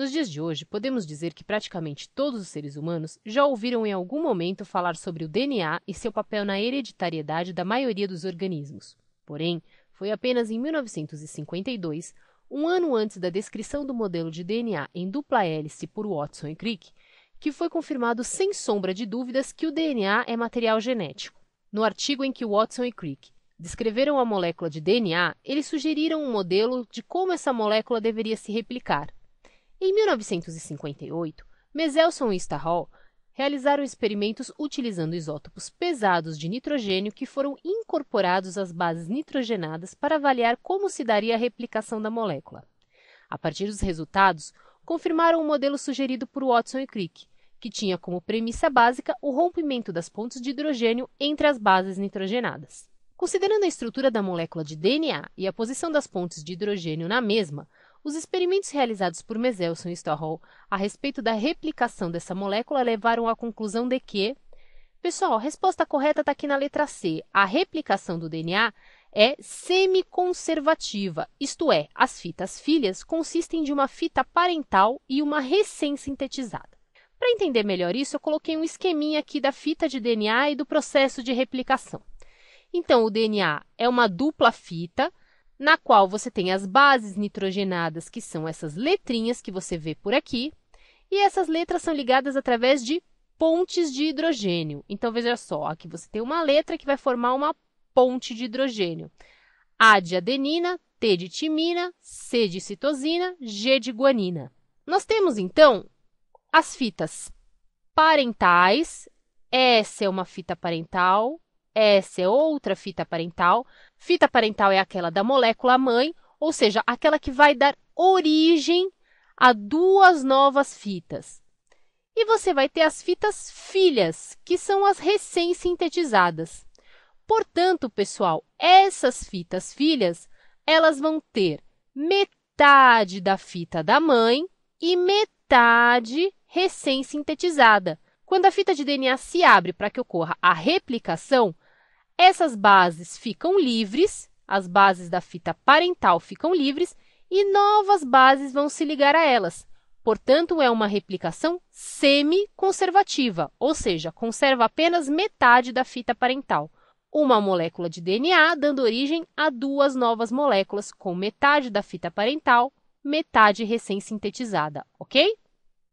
Nos dias de hoje, podemos dizer que praticamente todos os seres humanos já ouviram em algum momento falar sobre o DNA e seu papel na hereditariedade da maioria dos organismos. Porém, foi apenas em 1952, um ano antes da descrição do modelo de DNA em dupla hélice por Watson e Crick, que foi confirmado sem sombra de dúvidas que o DNA é material genético. No artigo em que Watson e Crick descreveram a molécula de DNA, eles sugeriram um modelo de como essa molécula deveria se replicar em 1958, Meselson e Starhol realizaram experimentos utilizando isótopos pesados de nitrogênio que foram incorporados às bases nitrogenadas para avaliar como se daria a replicação da molécula. A partir dos resultados, confirmaram o modelo sugerido por Watson e Crick, que tinha como premissa básica o rompimento das pontes de hidrogênio entre as bases nitrogenadas. Considerando a estrutura da molécula de DNA e a posição das pontes de hidrogênio na mesma, os experimentos realizados por Meselson e Storhol a respeito da replicação dessa molécula levaram à conclusão de que, pessoal, a resposta correta está aqui na letra C. A replicação do DNA é semiconservativa, isto é, as fitas filhas consistem de uma fita parental e uma recém-sintetizada. Para entender melhor isso, eu coloquei um esqueminha aqui da fita de DNA e do processo de replicação. Então, o DNA é uma dupla fita na qual você tem as bases nitrogenadas, que são essas letrinhas que você vê por aqui, e essas letras são ligadas através de pontes de hidrogênio. Então, veja só, aqui você tem uma letra que vai formar uma ponte de hidrogênio. A de adenina, T de timina, C de citosina, G de guanina. Nós temos, então, as fitas parentais. Essa é uma fita parental, essa é outra fita parental. Fita parental é aquela da molécula mãe, ou seja, aquela que vai dar origem a duas novas fitas. E você vai ter as fitas filhas, que são as recém-sintetizadas. Portanto, pessoal, essas fitas filhas, elas vão ter metade da fita da mãe e metade recém-sintetizada. Quando a fita de DNA se abre para que ocorra a replicação, essas bases ficam livres, as bases da fita parental ficam livres e novas bases vão se ligar a elas. Portanto, é uma replicação semi-conservativa, ou seja, conserva apenas metade da fita parental. Uma molécula de DNA dando origem a duas novas moléculas com metade da fita parental, metade recém-sintetizada, ok?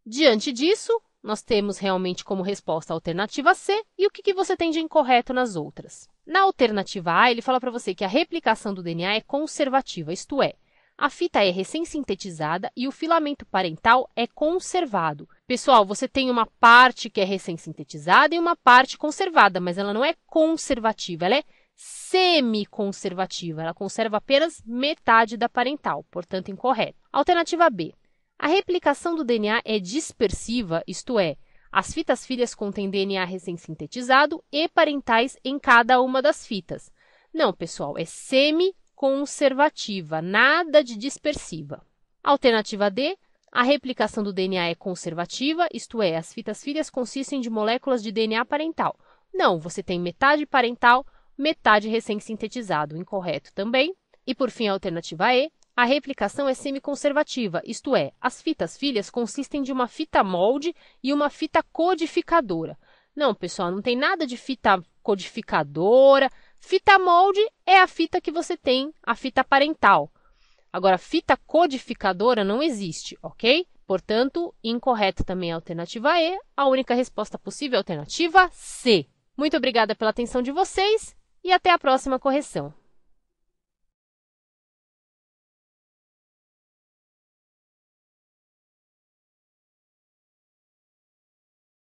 Diante disso, nós temos realmente como resposta a alternativa C e o que, que você tem de incorreto nas outras. Na alternativa A, ele fala para você que a replicação do DNA é conservativa, isto é, a fita é recém-sintetizada e o filamento parental é conservado. Pessoal, você tem uma parte que é recém-sintetizada e uma parte conservada, mas ela não é conservativa, ela é semi-conservativa, ela conserva apenas metade da parental, portanto incorreto. Alternativa B. A replicação do DNA é dispersiva, isto é, as fitas filhas contêm DNA recém-sintetizado e parentais em cada uma das fitas. Não, pessoal, é semi-conservativa, nada de dispersiva. Alternativa D, a replicação do DNA é conservativa, isto é, as fitas filhas consistem de moléculas de DNA parental. Não, você tem metade parental, metade recém-sintetizado, incorreto também. E por fim, a alternativa E, a replicação é semiconservativa, isto é, as fitas filhas consistem de uma fita molde e uma fita codificadora. Não, pessoal, não tem nada de fita codificadora. Fita molde é a fita que você tem, a fita parental. Agora, fita codificadora não existe, ok? Portanto, incorreta também a alternativa E. A única resposta possível é a alternativa C. Muito obrigada pela atenção de vocês e até a próxima correção.